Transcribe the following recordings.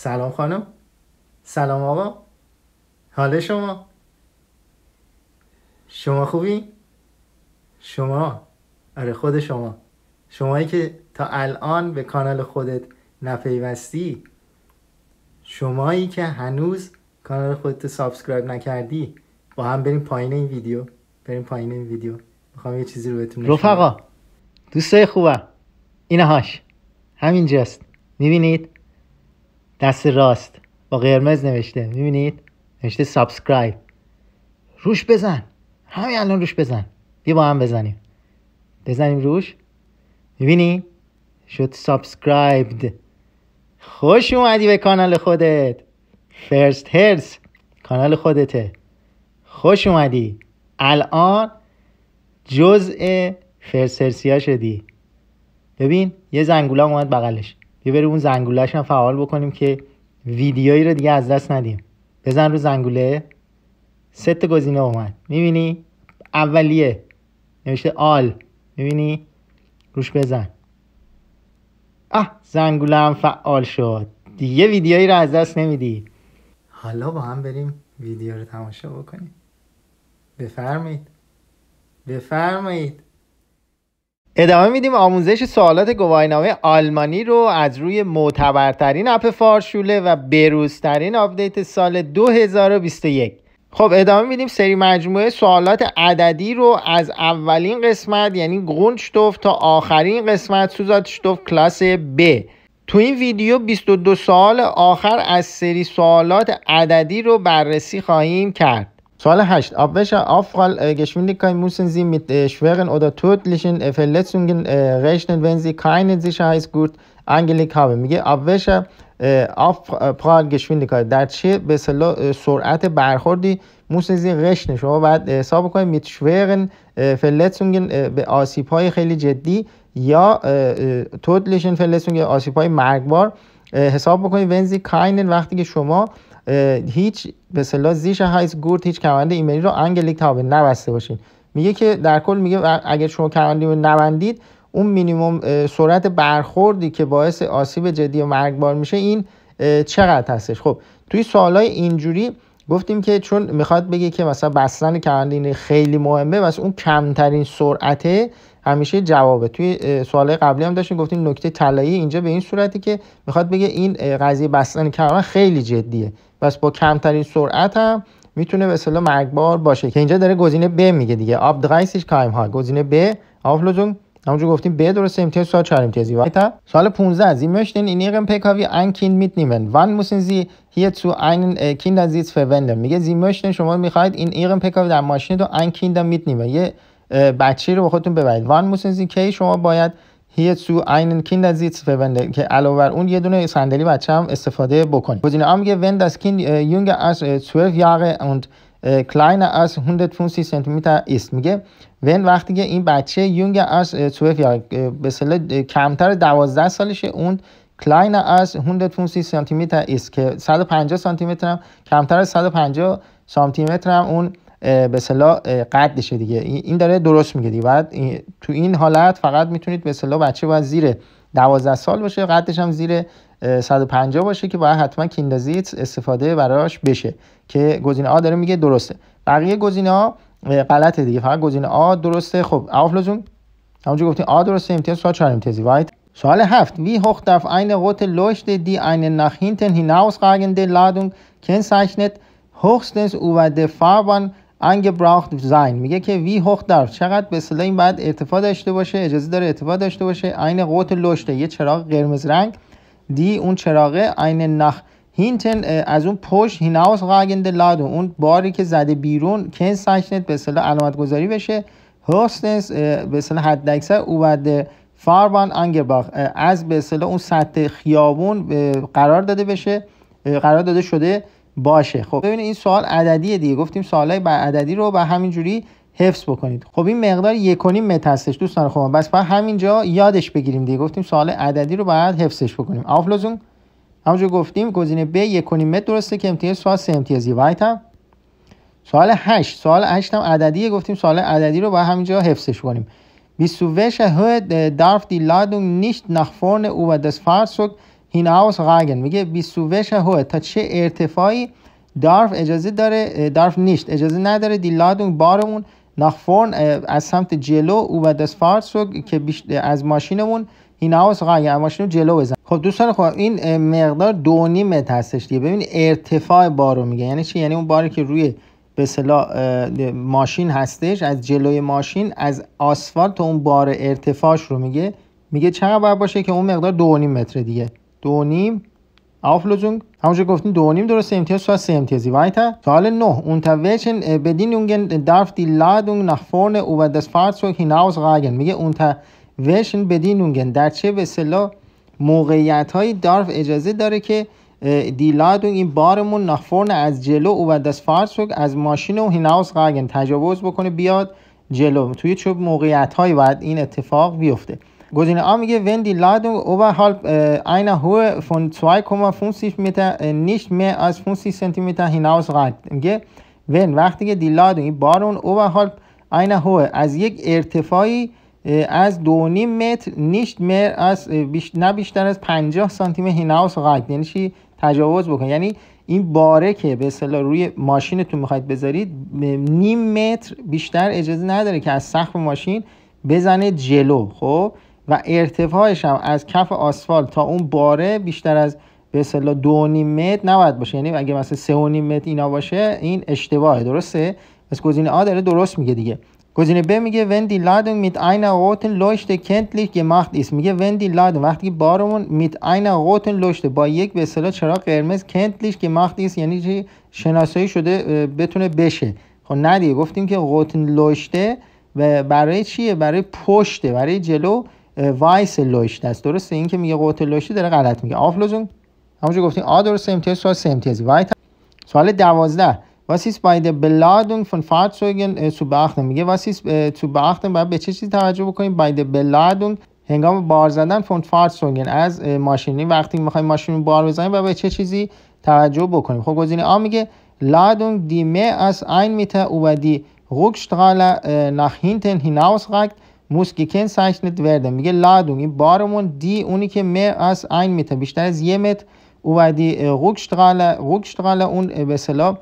سلام خانم سلام آقا حال شما شما خوبی؟ شما آره خود شما شمایی که تا الان به کانال خودت نپیوستی شمایی که هنوز کانال خودت سابسکرایب نکردی با هم بریم پایین این ویدیو بریم پایین این ویدیو میخوام یه چیزی رو بهتون رفقا دوستای اینه اینهاش همینجاست میبینید دست راست با قرمز نوشته میبینید نوشته سابسکرایب روش بزن همین الان روش بزن بیا با هم بزنیم بزنیم روش میبینی شد سابسکرایبد خوش اومدی به کانال خودت فرست هرس کانال خودته خوش اومدی الان جزء فرسرسیا شدی ببین یه زنگوله اومد بغلش یه بری اون زنگولهش هم فعال بکنیم که ویدیویی رو دیگه از دست ندیم بزن رو زنگوله ست گزینه اومد میبینی اولیه نوشته آل میبینی روش بزن آه زنگوله هم فعال شد دیگه ویدیویی رو از دست نمیدی حالا با هم بریم ویدیو رو تماشا بکنیم بفرمایید بفرمایید ادامه میدیم آموزش سوالات گواهینامه آلمانی رو از روی معتبرترین اپ فارشوله و بروزترین آپدیت سال 2021 خب ادامه میدیم سری مجموعه سوالات عددی رو از اولین قسمت یعنی گونشتوف تا آخرین قسمت سوزاتشتوف کلاس ب تو این ویدیو 22 سال آخر از سری سوالات عددی رو بررسی خواهیم کرد Frage 8. Ab welcher Abfallgeschwindigkeit müssen Sie mit schweren oder tödlichen Verletzungen rechnen, wenn Sie keine Sicherheitsgut angelegt haben? میگه ab welcher Abfallgeschwindigkeit در چه so سرعت برخوردی müssen Sie rechnen? شما باید حساب کنید mit schweren Verletzungen به آسیب های خیلی جدی یا tödlichen Verletzungen آسیب های حساب بکنید ونزی کاینن وقتی که شما هیچ به اصطلاح زیش هایس گورت هیچ کمند ایمنی رو انگلیک تابه نبسته باشین میگه که در کل میگه اگر شما کمربند نبندید اون مینیموم سرعت برخوردی که باعث آسیب جدی و مرگبار میشه این چقدر هستش خب توی سوالای اینجوری گفتیم که چون میخواد بگه که مثلا بستن کمند خیلی مهمه واسه اون کمترین سرعته همیشه جوابه توی سوال قبلی هم داشتیم گفتین نکته طلایی اینجا به این صورتی که میخواد بگه این قضیه بستن کردن خیلی جدیه بس با کمترین سرعت هم میتونه به اصطلاح مرگبار باشه که اینجا داره گزینه ب میگه دیگه آب درایسش کایم ها گزینه ب آفلوزون همونجا گفتیم ب درسته امتیاز سوال 4 امتیازی وایتا سوال 15 از زی möchten in ihrem PKW ein Kind mitnehmen wann müssen sie hierzu einen Kindersitz verwenden میگه زی مشتن شما میخواید این یقم پکاوی در ماشین تو ان ein میت نیمه یه بچه رو با خودتون ببرید وان موسنزی کی شما باید تو اینن کیند از ایتس فونده که علاوه بر اون یه دونه صندلی بچه هم استفاده بکنید بزینه هم میگه وند از کیند یونگ از 12 یاره و کلاین از 150 سانتی متر است میگه ون وقتی که این بچه یونگ از 12 یاره به اصطلاح کمتر 12 سالشه اون کلاین از 150 سانتی متر است که 150 سانتی متر کمتر از 150 سانتی متر اون به اصطلاح قدشه دیگه این داره درست میگه دیگه بعد تو این حالت فقط میتونید به اصطلاح بچه باید زیر 12 سال باشه قدش هم زیر 150 باشه که باید حتما کیندازیت استفاده براش بشه که گزینه آ داره میگه درسته بقیه گزینه ها غلطه دیگه فقط گزینه آ درسته خب اوفلوزون همونجا گفتین آ درسته امتیاز سوال 4 امتیازی وایت سوال هفت وی hoch اینه eine لوشت دی اینه eine nach hinten hinausragende Ladung kennzeichnet هوخستنس über دی فاربان براخت زین میگه که وی هوخ در چقدر به این بعد ارتفاع داشته باشه اجازه داره ارتفاع داشته باشه عین قوت لشته یه چراغ قرمز رنگ دی اون چراغه عین نخ هینتن از اون پشت هیناوس غاگند لادو اون باری که زده بیرون کن سشنت به اصطلاح علامت گذاری بشه هاستنس به اصطلاح حد اکثر او بعد فاربان انگباخ از به اون سطح خیابون قرار داده بشه قرار داده شده باشه خب ببینید این سوال عددیه دیگه گفتیم سوالای بر عددی رو به همین جوری حفظ بکنید خب این مقدار 1.5 متر هستش دوستان خب بس بعد همینجا یادش بگیریم دیگه گفتیم سوال عددی رو باید حفظش بکنیم آفلوزون همونجا گفتیم گزینه B 1.5 متر درسته که امتیاز سوال سه امتیازی وایت هم سوال 8 سوال 8 هم عددیه گفتیم سوال عددی رو باید همینجا حفظش کنیم 25 hö دی die Ladung nicht nach vorne über das Fahrzeug آوس راگن میگه بیسووش هو تا چه ارتفاعی دارف اجازه داره دارف نیست اجازه نداره دی لادون بارمون nach از سمت جلو او و دست رو که از ماشینمون هیناوس قاعد ماشین رو جلو بزن خب دوستان خب این مقدار دو متر هستش دیگه ببین ارتفاع بارو میگه یعنی چی یعنی اون باری که روی به ماشین هستش از جلوی ماشین از آسفالت تا اون بار ارتفاعش رو میگه میگه چقدر باید باشه که اون مقدار دو متر دیگه دو نیم همونجا گفتیم دو درسته امتیاز سه امتیازی نه اون بدین دی لادونگ نخفون او و دست فارد هیناوز میگه اون در چه به سلا موقعیت های اجازه داره که دی این بارمون نخفرن از جلو او و دست از ماشین و هیناوز غاگن تجاوز بکنه بیاد جلو توی چوب موقعیتهایی باید این اتفاق بیفته گزینه A میگه wenn die Ladung oberhalb einer Höhe von 2,50 Meter nicht mehr als 50 cm hinausreicht میگه wenn وقتی که die Ladung بارون oberhalb einer Höhe از یک ارتفاعی از 2.5 متر نیشت مر از نه بیشتر از 50 سانتی متر هیناوس یعنی چی تجاوز بکن یعنی این باره که به اصطلاح روی ماشینتون میخواید بذارید نیم متر بیشتر اجازه نداره که از سقف ماشین بزنه جلو خب و ارتفاعش هم از کف آسفالت تا اون باره بیشتر از به اصطلاح 2.5 متر نباید باشه یعنی اگه مثلا 3.5 متر اینا باشه این اشتباهه درسته پس گزینه آ داره درست میگه دیگه گزینه ب میگه وندی لادن میت اینا روتن لوشت کنتلیش گماخت است. میگه وندی لادن وقتی بارمون میت اینا روتن لوشت با یک به اصطلاح چراغ قرمز که gemacht است. یعنی چی شناسایی شده بتونه بشه خب ندیه گفتیم که روتن لوشته و برای چیه برای پشته برای جلو وایس لوشت است درسته این که میگه قوت لوشتی داره غلط میگه آفلوزون همونجور گفتیم آ درسته امتیاز سوال سه امتیازی وایت سوال دوازده واسیس باید بلادون فون فارت سوگن سو باختن میگه واسیس تو باختن باید به چه چیزی توجه بکنیم باید بلادون هنگام بار زدن فون سوگن از äh, ماشینی وقتی میخوایم ماشین بار بزنیم و به چه چیزی توجه بکنیم خب گزینه آ میگه لادون دیمه از این میته و دی رückstrahler نخینتن هیناوس hinausragt موسکیکن سکنت وردن میگه لادونگ این بارمون دی اونی که می از این متر بیشتر از یه متر اومدی روکشتغاله اون به صلاح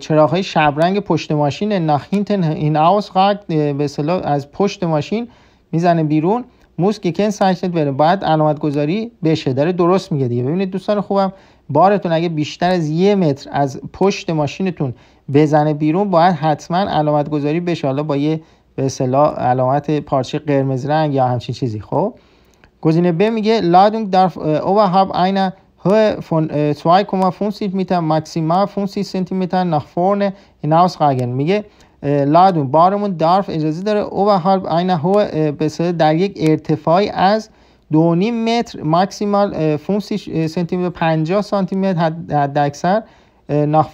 چراغ های شبرنگ پشت ماشین نخینتن این آوز به صلاح از پشت ماشین میزنه بیرون موسکیکن سکنت وردن باید علامت گذاری بشه داره درست میگه دیگه ببینید دوستان خوبم بارتون اگه بیشتر از یه متر از پشت ماشینتون بزنه بیرون باید حتما علامت گذاری بشه حالا با یه به اصطلاح علامت پارچه قرمز رنگ یا همچین چیزی خب گزینه ب میگه لادونگ در اوه eine هو فون 2,50 متر maximal 50 Zentimeter فورن ایناوس hinausragen میگه لادون بارمون دارف اجازه داره هاب اینا هو به در یک ارتفاعی از 2.5 متر ماکسیمال 50 سانتی متر 50 سانتی متر حد اکثر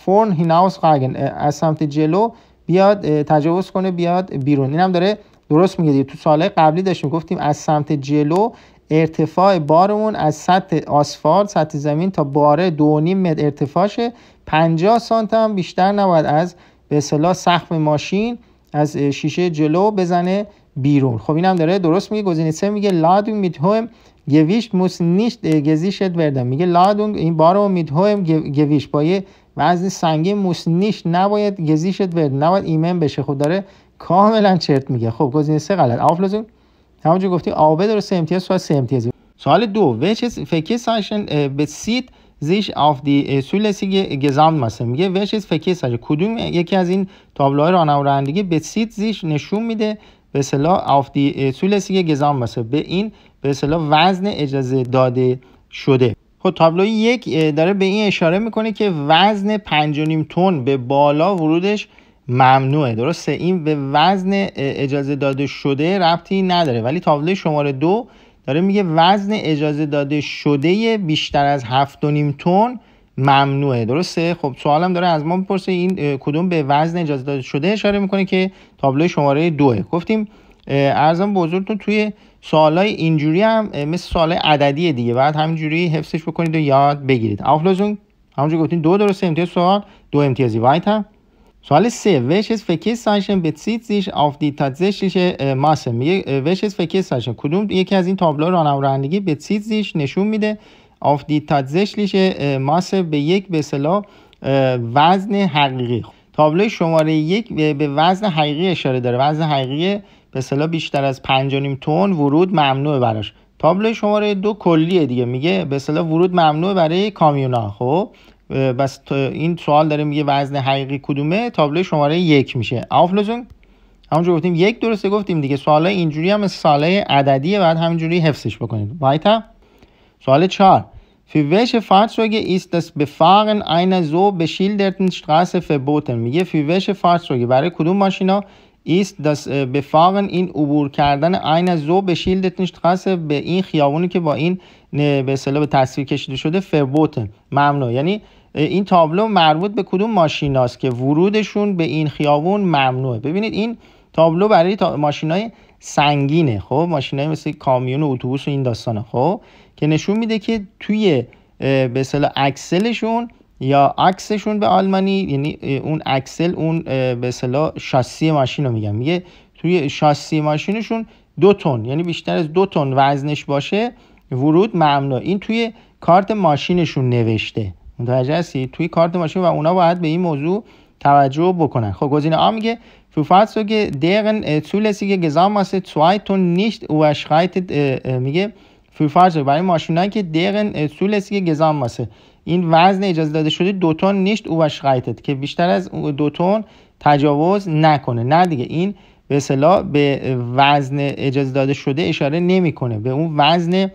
فورن هیناوس راگن از سمت جلو بیاد تجاوز کنه بیاد بیرون این هم داره درست میگه تو سال قبلی داشتیم گفتیم از سمت جلو ارتفاع بارمون از سطح آسفالت سطح زمین تا باره دو نیم متر ارتفاعشه 50 سانت هم بیشتر نباید از به اصطلاح سخم ماشین از شیشه جلو بزنه بیرون خب اینم داره درست میگه گزینه سه میگه لادون میت هوم گویشت موس نیشت گزیشت بردم میگه لادون این بارو میت هوم گویشت با یه وزن سنگین موسنیش نباید گزیشت ورد نباید ایمن بشه خود خب داره کاملا چرت میگه خب گزینه سه غلط آفلوزون همونجور گفتی آبه داره سه امتیاز سوال سه امتیاز سوال دو ویچ از فکی به سیت زیش آف دی سولسی گزام مثلا میگه ویچ از فکی کدوم یکی از این تابلوهای رانندگی به سیت زیش نشون میده به اصطلاح آف دی سولسی گزام به این به اصطلاح وزن اجازه داده شده خب تابلو یک داره به این اشاره میکنه که وزن نیم تون به بالا ورودش ممنوعه درسته این به وزن اجازه داده شده ربطی نداره ولی تابلو شماره دو داره میگه وزن اجازه داده شده بیشتر از نیم تن ممنوعه درسته خب سوالم داره از ما میپرسه این کدوم به وزن اجازه داده شده اشاره میکنه که تابلو شماره دوه گفتیم ارزم بزرگتون توی سوالای اینجوری هم مثل سوال عددی دیگه بعد همینجوری حفظش بکنید و یاد بگیرید آفلوزون همونجا گفتین دو درسته امتیاز سوال دو امتیازی وایت هم سوال سه از فکر سایشن بتسید زیش آف دی تاتزشش ماسه میگه از فکر سایشن کدوم یکی از این تابلو رانم رانندگی بتسید زیش نشون میده آف دی تاتزشش ماسه به یک به اصطلاح وزن حقیقی تابلو شماره یک به وزن حقیقی اشاره داره وزن حقیقی به صلاح بیشتر از 5.5 تن ورود ممنوع براش تابلو شماره دو کلیه دیگه میگه به صلاح ورود ممنوع برای کامیونا خب بس این سوال داره میگه وزن حقیقی کدومه تابلو شماره یک میشه آفلوزون همونجور گفتیم یک درسته گفتیم دیگه سوال اینجوری هم ساله عددیه بعد همینجوری حفظش بکنید بایتا سوال چهار فی وش فارتسوگه ایست دست به فاقن اینا زو به درتن شتراسه فبوتن میگه فی وش برای کدوم ماشینا ist, dass این عبور کردن عین زو به شیلدت خاصه به این خیابونی که با این به اصطلاح به تصویر کشیده شده فربوت ممنوع یعنی این تابلو مربوط به کدوم است که ورودشون به این خیابون ممنوعه ببینید این تابلو برای تا... ماشینای سنگینه خب ماشینای مثل کامیون و اتوبوس و این داستانه خب که نشون میده که توی به اکسلشون یا عکسشون به آلمانی یعنی اون اکسل اون به اصطلاح شاسی ماشین رو میگم میگه توی شاسی ماشینشون دو تن یعنی بیشتر از دو تن وزنش باشه ورود ممنوع این توی کارت ماشینشون نوشته متوجه هستی توی کارت ماشین و اونا باید به این موضوع توجه بکنن خب گزینه آ میگه درن که deren zulässige Gesamtmasse 2 نیست nicht überschreitet, میگه für برای ماشینایی که که zulässige Gesamtmasse این وزن اجازه داده شده دو تن نیست او شرایطت که بیشتر از دو تن تجاوز نکنه نه دیگه این به اصطلاح به وزن اجازه داده شده اشاره نمیکنه به اون وزن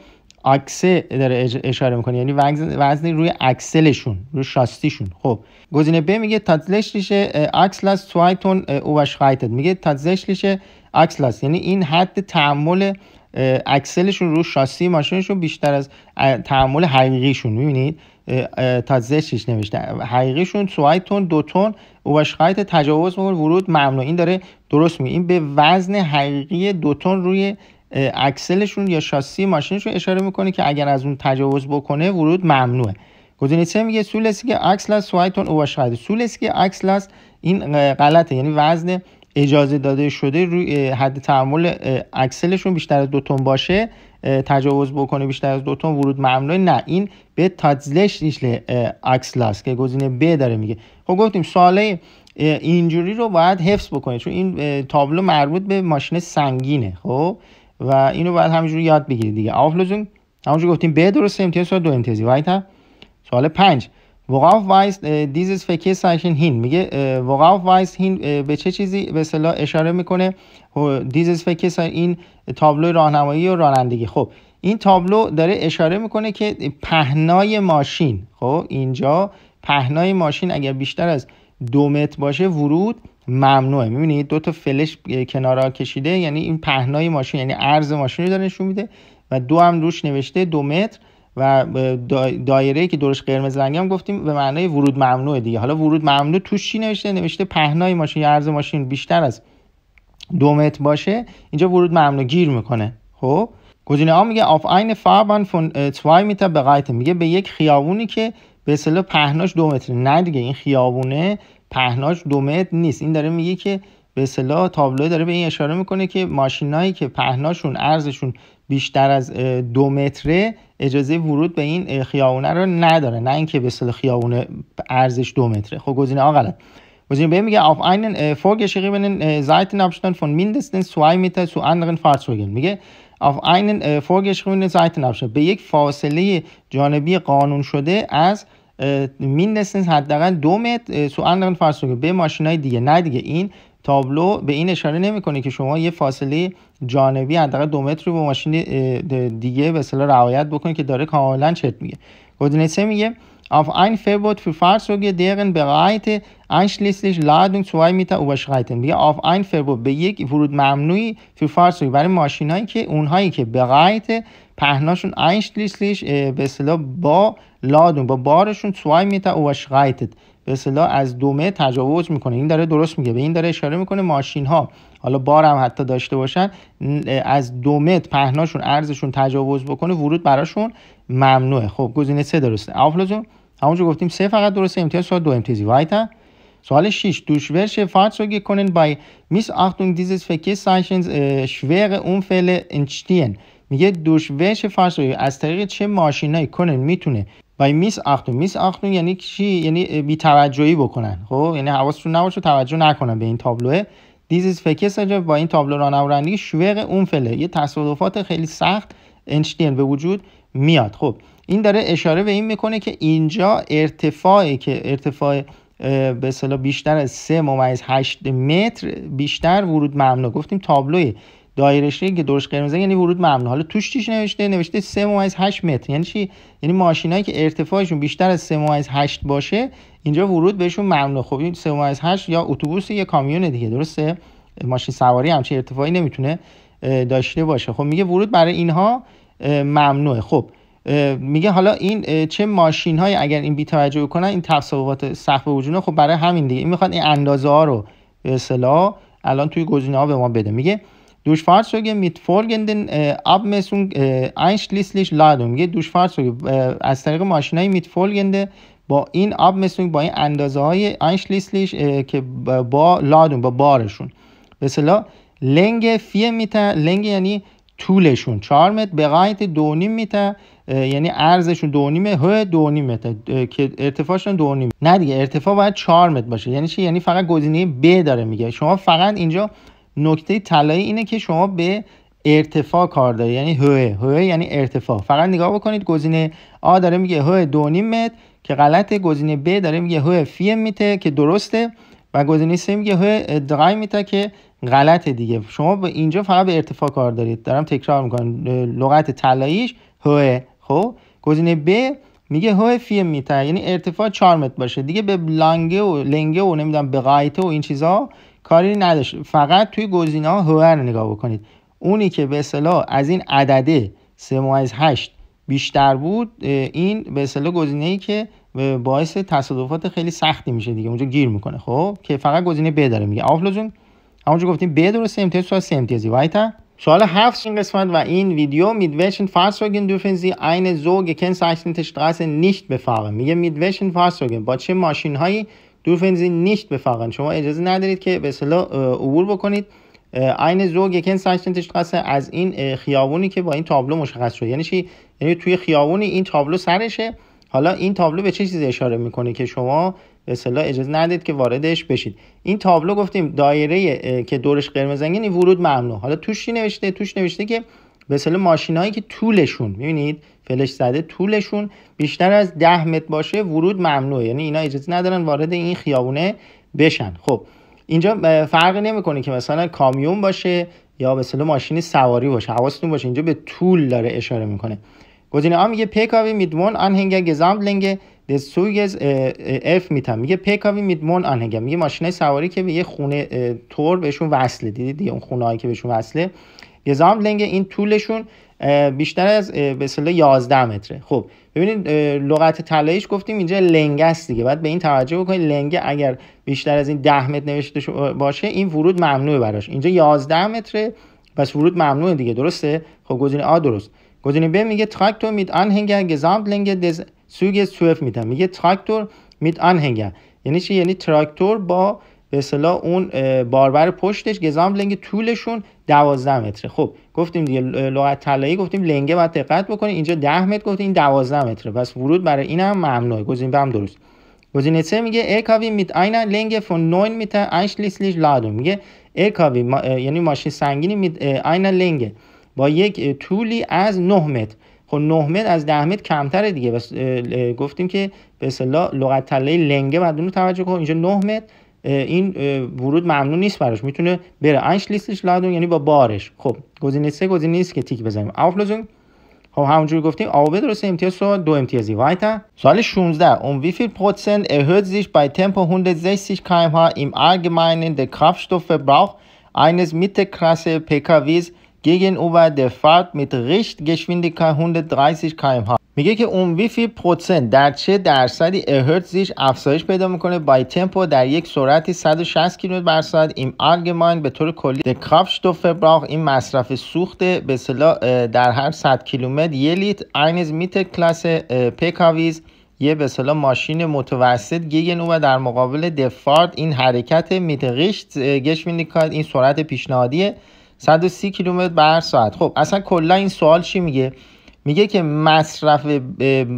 اکسه داره اشاره میکنه یعنی وزن, وزن روی اکسلشون روی شاستیشون خب گزینه ب میگه تاتزلشلیش اکسلاس توایتون قایتت میگه تاتزلشلیش اکسلاس یعنی این حد تحمل اکسلشون رو شاسی ماشینشون بیشتر از تحمل حقیقیشون میبینید تا زشتش نوشته حقیقیشون سوایتون دوتون و تجاوز و ورود ممنوع این داره درست می این به وزن حقیقی دوتون روی اکسلشون یا شاسی ماشینشون اشاره میکنه که اگر از اون تجاوز بکنه ورود ممنوعه گزینه چه میگه سولسی که عکس سوایتون او شاید سولسی که عکس این غلطه یعنی وزن اجازه داده شده روی حد تحمل اکسلشون بیشتر از دو باشه تجاوز بکنه بیشتر از دو ورود ممنوع نه این به تادزلش عکس اکسلاس که گزینه ب داره میگه خب گفتیم ساله اینجوری رو باید حفظ بکنی. چون این تابلو مربوط به ماشین سنگینه خب و اینو باید همینجوری یاد بگیرید دیگه آفلوزون همونجور گفتیم ب درسته امتیاز دو امتیازی وایتا سوال پنج وایس weist äh, dieses هین میگه äh, worauf وایس هین به چه چیزی به اصطلاح اشاره میکنه دیزیس فکس این تابلو راهنمایی و رانندگی خب این تابلو داره اشاره میکنه که پهنای ماشین خب اینجا پهنای ماشین اگر بیشتر از دو متر باشه ورود ممنوعه میبینید دو تا فلش کنارا کشیده یعنی این پهنای ماشین یعنی عرض ماشین رو داره نشون میده و دو هم روش نوشته دو متر و دایره که دورش قرمز رنگی هم گفتیم به معنای ورود ممنوع دیگه حالا ورود ممنوع توش چی نوشته نوشته پهنای ماشین یا عرض ماشین بیشتر از دو متر باشه اینجا ورود ممنوع گیر میکنه خب گزینه ها میگه آف این فابان فون توای میتا به میگه به یک خیابونی که به اصطلاح پهناش دو متر نه دیگه این خیابونه پهناش دو متر نیست این داره میگه که به اصطلاح تابلو داره به این اشاره میکنه که ماشینایی که پهناشون ارزشون بیشتر از دو متره اجازه ورود به این خیابونه رو نداره نه اینکه به اصطلاح خیابونه ارزش دو متره خب گزینه آ غلط گزینه ب میگه auf einen vorgeschriebenen Seitenabstand von mindestens 2 Meter zu anderen Fahrzeugen میگه auf einen vorgeschriebenen Seitenabstand به یک فاصله جانبی قانون شده از میندسنس حداقل دو متر سو اندرن فرسوگه به ماشینای دیگه نه دیگه این تابلو به این اشاره نمیکنه که شما یه فاصله جانبی حداقل دو متر رو با ماشین دیگه به اصطلاح رعایت بکنید که داره کاملا چت میگه گزینه میگه auf ein Verbot für Fahrzeuge, deren Breite einschließlich Ladung 2 Meter überschreiten. wir auf ein Verbot به یک ورود ممنوعی für Fahrzeuge برای ماشینایی که اونهایی که برایت پهناشون einschließlich به اصطلاح با لادون با بارشون 2 Meter überschreitet به اصطلاح از دومه تجاوز میکنه این داره درست میگه به این داره اشاره میکنه ماشین ها حالا بار هم حتی داشته باشن از دومت پهناشون ارزشون تجاوز بکنه ورود براشون ممنوعه خب گزینه سه درسته آفلوزون همونجا گفتیم سه فقط درسته امتیاز سوال دو امتیازی وایتا سوال 6 durch welche Fahrzeuge با میس Missachtung dieses Verkehrszeichens äh, شوره Unfälle entstehen میگه دوش وش از طریق چه ماشینایی کنن میتونه و این میس اختون میس اختون یعنی چی یعنی توجهی بکنن خب یعنی حواستون نباشه توجه نکنن به این تابلوه دیزیز فکس با این تابلو رانورندگی شوق اون فله یه تصادفات خیلی سخت انشتین به وجود میاد خب این داره اشاره به این میکنه که اینجا ارتفاعی که ارتفاع به بیشتر از 3 ممیز 8 متر بیشتر ورود ممنوع گفتیم تابلوی دایرش که درش قرمزه یعنی ورود ممنوع حالا توش چیش نوشته نوشته 3.8 متر یعنی چی یعنی ماشینایی که ارتفاعشون بیشتر از 3.8 باشه اینجا ورود بهشون ممنوع خب این 3.8 یا اتوبوس یا کامیون دیگه درسته ماشین سواری چه ارتفاعی نمیتونه داشته باشه خب میگه ورود برای اینها ممنوعه خب میگه حالا این چه ماشین های اگر این بی توجه کنن این تفاوت سقف وجود خب برای همین دیگه این میخواد این اندازه رو به الان توی گزینه ها به ما بده میگه Duschfahrzeuge mit folgenden äh, Abmessung äh, einschließlich Ladung. یه دوشفرسوی از طریق ماشینایی mit folgende با in abmessung با این اندازه های einschließlich که با لادون با بارشون به اصطلاح لنگ 4 میتر لنگ یعنی طولشون 4 متر به قایت 2.5 میتر یعنی عرضشون 2.5 ه 2.5 متر که ارتفاعشون 2.5 نه دیگه ارتفاع باید 4 متر باشه یعنی چی یعنی فقط گزینه ب داره میگه شما فقط اینجا نکته طلایی اینه که شما به ارتفاع کار داره یعنی هوه هوه یعنی ارتفاع فقط نگاه بکنید گزینه آ داره میگه هوه دو متر که غلطه گزینه ب داره میگه هوه فی میته که درسته و گزینه سه میگه هوه درای میته که غلطه دیگه شما به اینجا فقط به ارتفاع کار دارید دارم تکرار میکنم لغت طلاییش هوه خب گزینه ب میگه هو فی میته یعنی ارتفاع 4 متر باشه دیگه به لانگه و لنگه و نمیدونم به قایته و این چیزا کاری نداشت فقط توی گزینه ها هوهر نگاه بکنید اونی که به اصطلاح از این عدده 3.8 بیشتر بود این به اصطلاح گزینه ای که باعث تصادفات خیلی سختی میشه دیگه اونجا گیر میکنه خب که فقط گزینه ب داره میگه آفلوزون همونجا گفتیم ب درسته امتیاز سوال سه امتیازی وایتا سوال هفت این قسمت و این ویدیو mit welchen Fahrzeugen dürfen Sie eine so gekennzeichnete Straße nicht befahren میگه mit welchen Fahrzeugen با چه ماشین هایی دورفنزی نیشت بفاقن شما اجازه ندارید که به اصطلاح عبور بکنید عین زوگ یکن ساکنتش قصه از این خیابونی که با این تابلو مشخص شده یعنی یعنی توی خیابونی این تابلو سرشه حالا این تابلو به چه چیزی اشاره میکنه که شما به اصطلاح اجازه ندارید که واردش بشید این تابلو گفتیم دایره که دورش قرمز این ورود ممنوع حالا توش چی نوشته توش نوشته که به اصطلاح ماشینایی که طولشون میبینید فلش زده طولشون بیشتر از 10 متر باشه ورود ممنوعه یعنی اینا اجازه ندارن وارد این خیابونه بشن خب اینجا فرقی نمیکنه که مثلا کامیون باشه یا مثلا ماشین سواری باشه حواستون باشه اینجا به طول داره اشاره میکنه گزینه ها میگه پیکاوی میدمون آنهنگر گزامبلنگ دستویز اف میتم میگه پیکاوی میدمون آنهنگر میگه ماشین سواری که به یه خونه تور بهشون وصله دیدید دیگه اون خونه هایی که بهشون وصله گزامبلنگ این طولشون بیشتر از به اصطلاح 11 متره خب ببینید لغت طلاییش گفتیم اینجا لنگه است دیگه بعد به این توجه بکنید لنگه اگر بیشتر از این 10 متر نوشته باشه این ورود ممنوعه براش اینجا 11 متره پس ورود ممنوع دیگه درسته خب گزینه آ درست گزینه ب میگه تراکتور میت آنهنگر لنگه دز سوگ سوف میتن میگه تراکتور میت آنهنگر یعنی چی یعنی تراکتور با به اصطلاح اون باربر پشتش گزام لنگ طولشون 12 متره خب گفتیم دیگه لغت طلایی گفتیم لنگه باید دقت بکنید اینجا 10 متر گفتیم این 12 متره پس ورود برای این هم ممنوعه گزینه هم درست گزینه سه میگه LKW میت اینا لنگه فون 9 متر einschließlich لادو میگه LKW ما، یعنی ماشین سنگینی میت اینا Länge با یک طولی از 9 متر خب 9 متر از 10 متر کمتره دیگه بس گفتیم که به اصطلاح لغت طلایی لنگه بعد اون توجه کن اینجا 9 متر این ورود ممنون نیست براش میتونه بره لیستش لادون یعنی با بارش خب گزینه سه گزینه نیست که تیک بزنیم آفلوزون خب همونجوری گفتیم آوه درسته امتیاز سو دو امتیازی وایتا سوال 16 اون um wie viel Prozent erhöht sich bei Tempo 160 kmh im allgemeinen der Kraftstoffverbrauch eines mittelklasse PKWs gegenüber der Fahrt mit Richtgeschwindigkeit 130 km/h میگه که اون ویفی پروتسن در چه درصدی اهرت زیش افزایش پیدا میکنه بای تمپو در یک سرعتی 160 کیلومتر بر ساعت این آلگمان به طور کلی در کاپشتوفبراغ این مصرف سوخت به در هر 100 کیلومتر یه لیت اینز میت کلاس پکاویز یه به صلاح ماشین متوسط گیگن و در مقابل دفارد این حرکت میتریشت گشوینیکات این سرعت پیشنهادیه 130 کیلومتر بر ساعت خب اصلا کلا این سوال چی میگه میگه که مصرف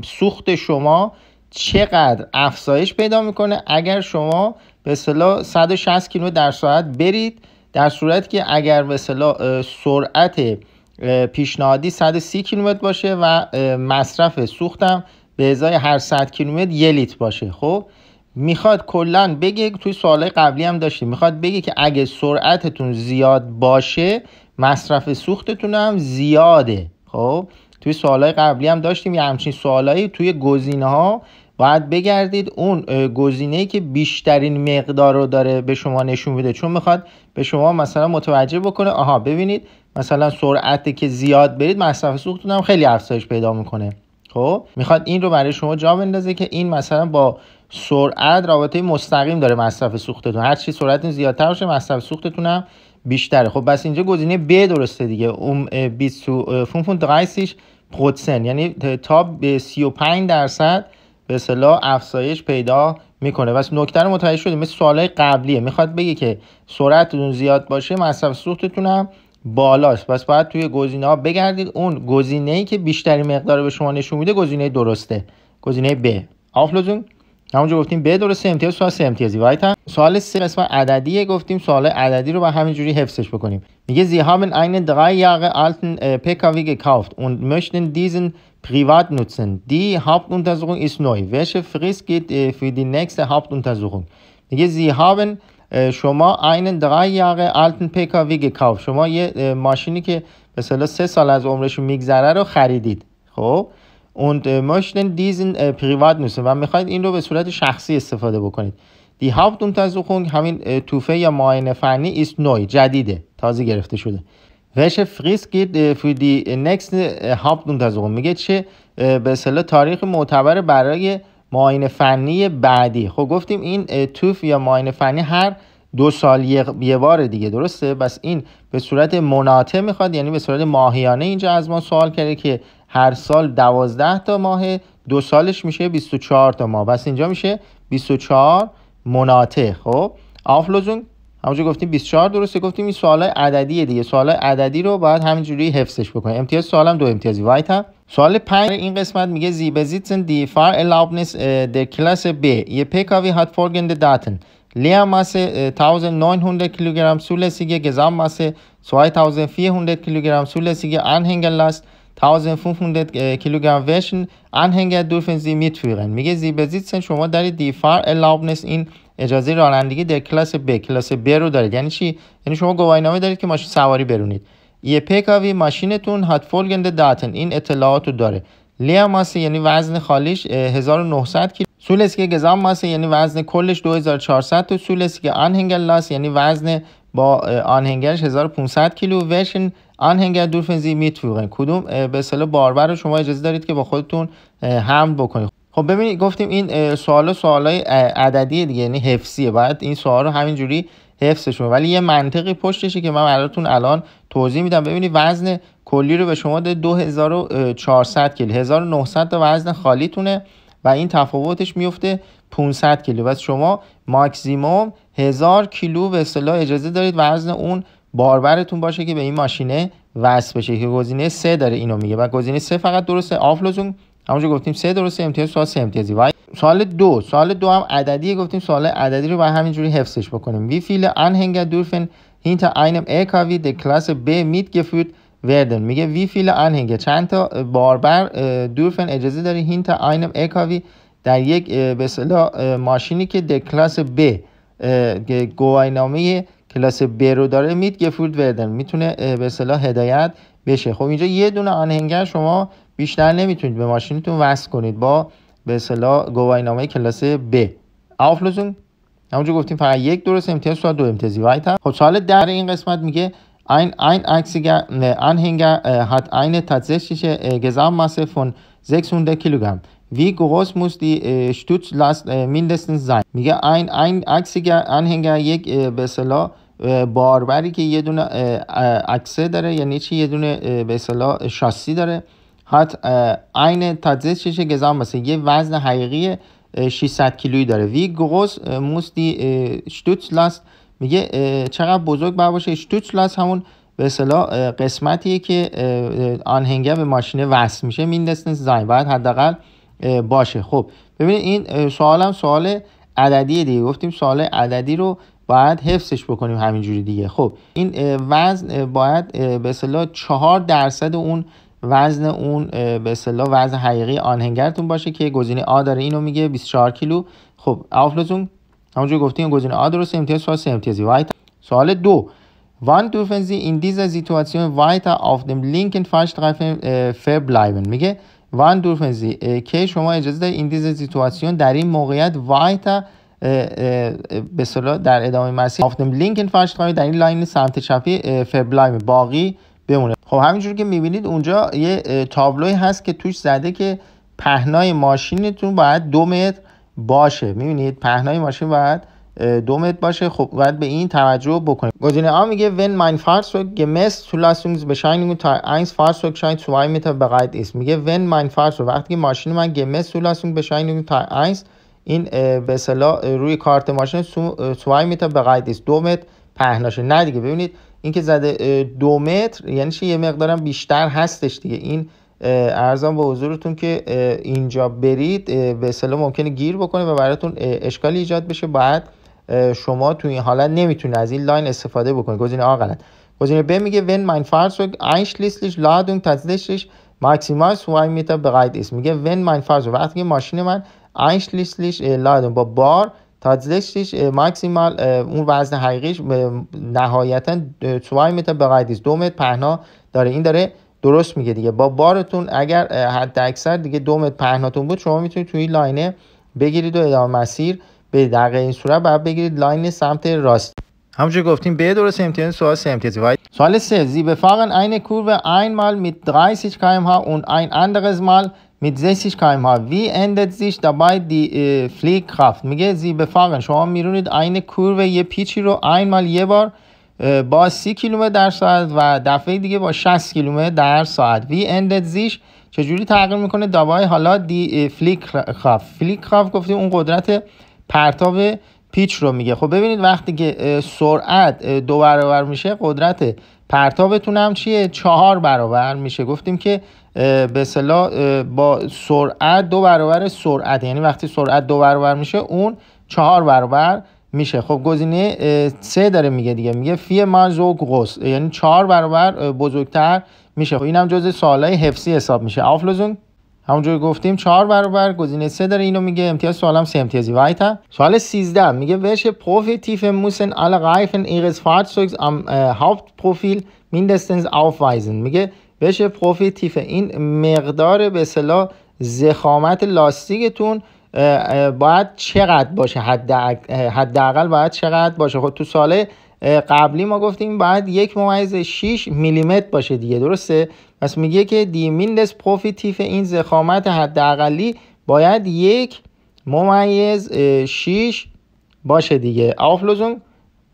سوخت شما چقدر افزایش پیدا میکنه اگر شما به اصطلاح 160 کیلومتر در ساعت برید در صورتی که اگر به اصطلاح سرعت پیشنهادی 130 کیلومتر باشه و مصرف سوختم به ازای هر 100 کیلومتر یه لیتر باشه خب میخواد کلا بگه توی سوالای قبلی هم داشتیم میخواد بگه که اگه سرعتتون زیاد باشه مصرف سوختتون هم زیاده خب توی سوالای قبلی هم داشتیم یه همچین سوالایی توی گزینه ها باید بگردید اون گزینه که بیشترین مقدار رو داره به شما نشون میده چون میخواد به شما مثلا متوجه بکنه آها ببینید مثلا سرعت که زیاد برید مصرف سوختتون هم خیلی افزایش پیدا میکنه خب میخواد این رو برای شما جا بندازه که این مثلا با سرعت رابطه مستقیم داره مصرف سوختتون هر چی سرعتتون زیادتر باشه مصرف سوختتون هم بیشتره خب بس اینجا گزینه ب درسته دیگه اون 25 خودسن یعنی تا 35 درصد به اصطلاح افزایش پیدا میکنه بس نکته رو متوجه شدیم مثل سوالای قبلیه میخواد بگه که سرعتتون زیاد باشه مصرف سوختتون هم بالاست پس باید توی گزینه ها بگردید اون گزینه ای که بیشترین مقدار به شما نشون میده گزینه درسته گزینه ب آفلوزون همونجا گفتیم به دور سه امتیاز سوال سه امتیازی وایت سوال سه قسمت عددیه گفتیم سوال عددی رو با همینجوری حفظش بکنیم میگه زی haben einen drei Jahre alten äh, PKW gekauft دیزن پریوات diesen دی nutzen die Hauptuntersuchung نوی. neu welche Frist geht دی äh, die nächste Hauptuntersuchung میگه زی haben äh, شما einen drei Jahre alten PKW gekauft شما یه ماشینی که به سه سال از عمرش میگذره رو خریدید خب und möchten diesen privat nutzen و میخواید این رو به صورت شخصی استفاده بکنید دی Hauptuntersuchung همین توفه یا معاینه فنی است نوی جدیده تازه گرفته شده وشه فریس گید فی دی میگه چه به اصطلاح تاریخ معتبر برای معاینه فنی بعدی خب گفتیم این توف یا معاینه فنی هر دو سال یه بار دیگه درسته بس این به صورت مناطع میخواد یعنی به صورت ماهیانه اینجا از ما سوال کرده که هر سال دوازده تا ماه دو سالش میشه 24 تا ماه بس اینجا میشه 24 مناطه، خب آفلوزون همونجا گفتیم 24 درسته گفتیم این سوال عددی دیگه سوالای عددی رو باید همینجوری حفظش بکنیم امتیاز سوالم دو امتیازی وایت هم سوال 5 این قسمت میگه زی بزیتن دی فار الاوبنس در کلاس ب یه پیکاوی هات فورگند داتن äh, 1900 Kilogramm, zulässige Gesamtmasse 2400 Kilogramm, zulässige Anhängerlast 1500 کیلوگرم Wäschen. Anhänger dürfen Sie mitführen. میگه Sie besitzen شما دارید فار الاوبنس این اجازه رانندگی در کلاس ب کلاس ب رو دارید یعنی چی یعنی شما نامه دارید که ماشین سواری برونید یه پیکاوی ماشینتون هات فولگنده داتن این اطلاعات داره لیا ماسه یعنی وزن خالیش 1900 کیلو سولس گزام ماسه یعنی وزن کلش 2400 تو سولس آنهنگل لاس یعنی وزن با آنهنگرش 1500 کیلو وشن آنهنگر دورفنزی میتوقن کدوم به اصطلاح باربر رو شما اجازه دارید که با خودتون هم بکنید خب ببینید گفتیم این سوال سوال های عددی دیگه یعنی حفظیه باید این سوال رو همینجوری حفظشون ولی یه منطقی پشتشه که من براتون الان توضیح میدم ببینید وزن کلی رو به شما ده 2400 کیلو 1900 تا وزن خالیتونه و این تفاوتش میفته 500 کیلو و شما ماکسیموم 1000 کیلو به اصطلاح اجازه دارید وزن اون باربرتون باشه که به این ماشینه وصل بشه که گزینه سه داره اینو میگه و گزینه 3 فقط درسته آفلوزون همونجا گفتیم 3 درسته امتیاز سوال 3 امتیازی و سوال دو سوال 2 هم عددی گفتیم سوال عددی رو با همینجوری حفظش بکنیم وی فیل انهنگ دورفن هینتا اینم کاوی د کلاس ب میت گفت وردن میگه وی فیل آنهنگه چند تا باربر دورفن اجازه هین تا آینم اکاوی در یک به ماشینی که در کلاس ب گواینامه کلاس ب رو داره میت گفورد وردن میتونه به صلاح هدایت بشه خب اینجا یه دونه آنهنگر شما بیشتر نمیتونید به ماشینتون وصل کنید با به صلاح گواینامه کلاس ب آفلوزون همونجا گفتیم فقط یک درست امتیاز و دو امتیازی وایت خب در این قسمت میگه Ein einziger Anhänger äh, hat eine tatsächliche äh, Gesamtmasse von 600 Kilogramm. Wie groß muss die äh, Stützlast mindestens sein؟ میگه این این انهنگر یک بسلا باربری که یه دونه عکسه داره یعنی چی یه دونه بسلا شاسی داره حت یک تجزیه گزام یه وزن حقیقی 600 کیلویی داره وی گروس موستی میگه چقدر بزرگ بر باشه شتوتلاس همون به اصطلاح قسمتیه که آنهنگه به ماشین وصل میشه میندسن زاین باید حداقل باشه خب ببینید این سوالم سوال عددی دیگه گفتیم سوال عددی رو باید حفظش بکنیم همینجوری دیگه خب این وزن باید به اصطلاح چهار درصد اون وزن اون به اصطلاح وزن حقیقی آنهنگرتون باشه که گزینه آ داره اینو میگه 24 کیلو خب آفلوزون همونجور گفتیم گزینه آ درسته امتیاز سوال سه امتیازی وایت سوال دو وان Wann dürfen Sie in dieser Situation weiter auf dem linken Fahrstreifen بلایبن میگه وان دورفن زی که شما اجازه دارید این دیز سیتواسیون در این موقعیت وایتا به صلاح در ادامه مسیر آفتم لینکن فرشتقامی در این لاین سمت چپی فبلایم باقی بمونه خب همینجور که میبینید اونجا یه تابلوی هست که توش زده که پهنای ماشینتون باید دو متر باشه میبینید پهنای ماشین باید دو متر باشه خب باید به این توجه بکنید گزینه A میگه when mein Fahrzeug gemäß Zulassung Bescheinigung Teil 1 Fahrzeugschein 2 Meter bereit ist میگه when mein Fahrzeug وقتی که ماشین من gemäß Zulassung Bescheinigung Teil 1 این به اصطلاح روی کارت ماشین 2 متر bereit است 2 متر پهناشه نه دیگه ببینید این که زده دو متر یعنی چه یه مقدارم بیشتر هستش دیگه این ارزم به حضورتون که اینجا برید به اصطلاح ممکنه گیر بکنه و براتون اشکالی ایجاد بشه بعد شما تو این حالت نمیتونید از این لاین استفاده بکنید گزینه آ غلط گزینه ب میگه when mein Fahrzeug einschließlich Ladung tatsächlich maximal 2 Meter bereit ist میگه when mein Fahrzeug وقتی ماشین من einschließlich Ladung با بار تاتزلشتیش ماکسیمال اون وزن حقیقیش نهایتا 2 متر به قدیس دو متر پهنا داره این داره درست میگه دیگه با بارتون اگر حد اکثر دیگه دو متر پهناتون بود شما میتونید توی لاینه بگیرید و ادامه مسیر به در این صورت بعد بگیرید لاین سمت راست همونجور گفتیم به درست امتیاز سوال سه امتیاز وای سوال سه زی بفاhren eine Kurve einmal mit 30 km/h und ein anderes Mal mit 60 ها وی wie زیش sich dabei die Fliehkraft میگه زی بفاhren شما میرونید این کورو یه پیچی رو einmal یه بار با 30 کیلومتر در ساعت و دفعه دیگه با 60 کیلومتر در ساعت وی اندت زیش چجوری تغییر میکنه دابای حالا دی فلیک خاف فلیک خاف گفتیم اون قدرت پرتاب پیچ رو میگه خب ببینید وقتی که سرعت دو برابر میشه قدرت پرتابتون هم چیه چهار برابر میشه گفتیم که به با سرعت دو برابر سرعت یعنی وقتی سرعت دو برابر میشه اون چهار برابر میشه خب گزینه سه داره میگه دیگه میگه فی مازو و یعنی چهار برابر بزرگتر میشه خب این هم جز سوالای حفظی حساب میشه آفلوزون همونجوری گفتیم چهار برابر گزینه سه داره اینو میگه امتیاز سوالم سه امتیازی وایتا سوال 13 میگه پروفیتیف پروفی آل موسن ایرس ihres ام am پروفیل mindestens aufweisen میگه پروفی پروفیتیف این مقدار به اصطلاح زخامت لاستیکتون باید چقدر باشه حداقل باید چقدر باشه خب تو سال قبلی ما گفتیم باید یک ممیز 6 میلیمتر باشه دیگه درسته پس میگه که دی میلس پروفیتیف این زخامت حداقلی باید یک ممیز 6 باشه دیگه آفلوزون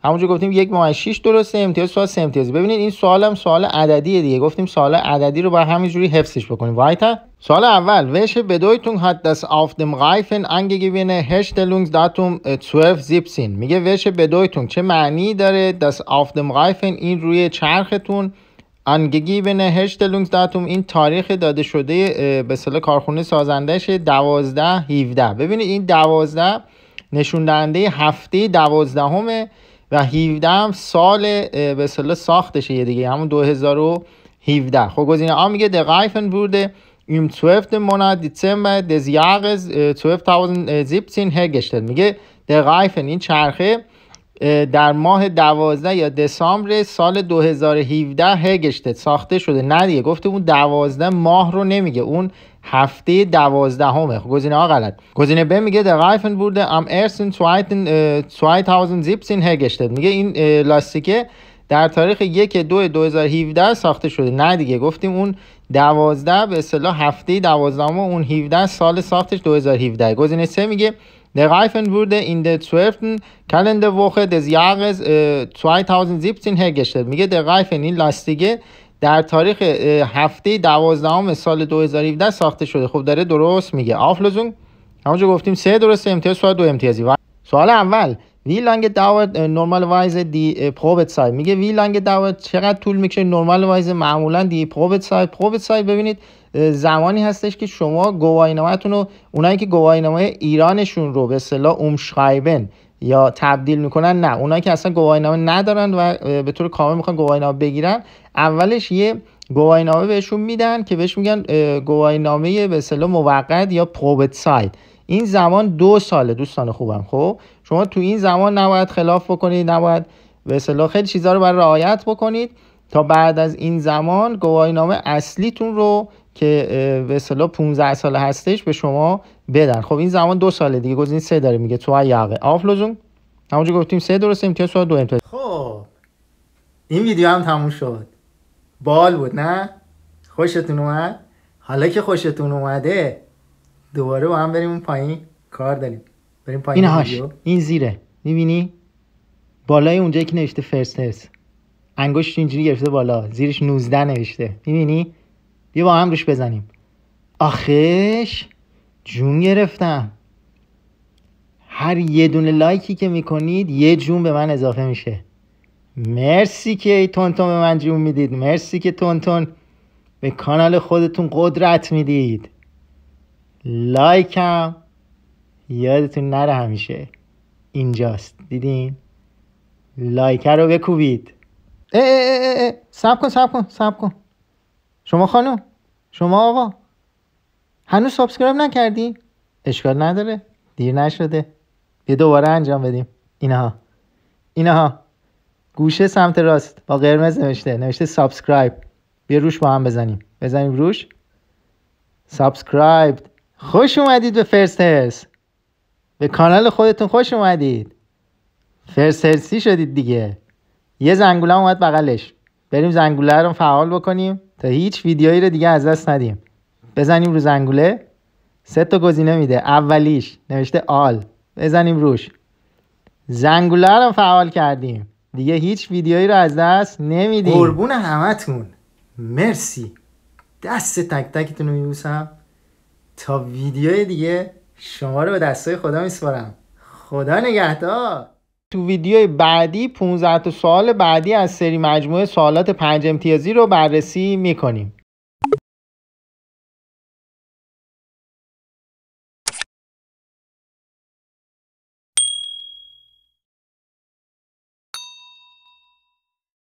همونجور گفتیم یک ماه 6 درسته امتیاز سوال سه امتیاز ببینید این سوال هم سوال عددیه دیگه گفتیم سوال عددی رو با همینجوری حفظش بکنیم وایتا سوال اول آف دم غایفن انگه گیوینه هشت Reifen angegebene Herstellungsdatum 1217 äh, میگه welche بدویتون چه معنی داره دست آف دم غایفن این روی چرختون انگگیبن داتوم این تاریخ داده شده به سال کارخونه سازندهش دوازده هیوده ببینید این دوازده نشون دهنده هفته دوازدهمه و 17 هم سال به اصطلاح ساختش یه دیگه همون 2017 خب گزینه آ میگه دقایفن بوده im 12. مونا Dezember des Jahres 2017 hergestellt میگه در غایفن این چرخه در ماه 12 یا دسامبر سال 2017 هگشته ساخته شده نه دیگه گفته اون 12 ماه رو نمیگه اون هفته دوازدهمه خب، گزینه ها غلط گزینه ب میگه در رایفن بوده ام ارسن توایتن توایتاوزن میگه این لاستیکه در تاریخ یک دو 2017 ساخته شده نه دیگه گفتیم اون دوازده به اصطلاح هفته دوازدهم اون 17 سال ساختش 2017 گزینه سه میگه Der Reifen wurde in der 12. Kalenderwoche des Jahres äh, 2017 hergestellt. میگه der Reifen این لاستیکه در تاریخ هفته دوازدهم سال 2017 ساخته شده خب داره درست میگه آفلوزون همونجا گفتیم سه درسته امتیاز سوال دو امتیازی سوال اول وی لانگ داور نورمال وایز دی پروبت میگه وی لانگ داور چقدر طول میکشه نورمال وایز معمولا دی پروبت ساید پروبت ببینید زمانی هستش که شما گواهینامهتون رو اونایی که گواهینامه ایرانشون رو به اصطلاح اومشخایبن یا تبدیل میکنن نه اونایی که اصلا گواهینامه ندارن و به طور کامل میخوان گواهینامه بگیرن اولش یه گواهینامه بهشون میدن که بهش میگن گواهینامه به اصطلاح موقت یا پروبت ساید این زمان دو ساله دوستان خوبم خب شما تو این زمان نباید خلاف بکنید نباید به اصطلاح خیلی چیزا رو بر رعایت بکنید تا بعد از این زمان گواهینامه اصلیتون رو که به اصطلاح 15 ساله هستش به شما بدن خب این زمان دو ساله دیگه گزینه سه داره میگه تو یقه آفلوزون همونجا گفتیم سه درسته امتیاز سوال دو امتیاز خب این ویدیو هم تموم شد بال بود نه خوشتون اومد حالا که خوشتون اومده دوباره با هم بریم اون پایین کار داریم بریم پایین این این زیره میبینی بالای اونجایی که نوشته فرست انگشت اینجوری گرفته بالا زیرش 19 نوشته میبینی بیا با هم روش بزنیم آخش جون گرفتم هر یه دونه لایکی که میکنید یه جون به من اضافه میشه مرسی که تونتون به من جون میدید مرسی که تونتون به کانال خودتون قدرت میدید لایکم یادتون نره همیشه اینجاست دیدین لایک رو بکوبید ای ای ای سب کن سب کن سب کن شما خانم شما آقا هنوز سابسکرایب نکردی؟ اشکال نداره دیر نشده بیا دوباره انجام بدیم اینها اینها گوشه سمت راست با قرمز نوشته نوشته سابسکرایب بیا روش با هم بزنیم بزنیم روش سابسکرایب خوش اومدید به فرست هرس به کانال خودتون خوش اومدید فرست هرسی شدید دیگه یه زنگوله اومد بغلش بریم زنگوله رو فعال بکنیم تا هیچ ویدیویی رو دیگه از دست ندیم بزنیم رو زنگوله سه تا گزینه میده اولیش نوشته آل بزنیم روش زنگوله رو فعال کردیم دیگه هیچ ویدیویی رو از دست نمیدیم قربون همتون مرسی دست تک تکتون رو میبوسم تا ویدیوی دیگه شما رو به دستای خدا میسپارم خدا نگهدار تو ویدیوی بعدی 15 سال سوال بعدی از سری مجموعه سوالات پنج امتیازی رو بررسی میکنیم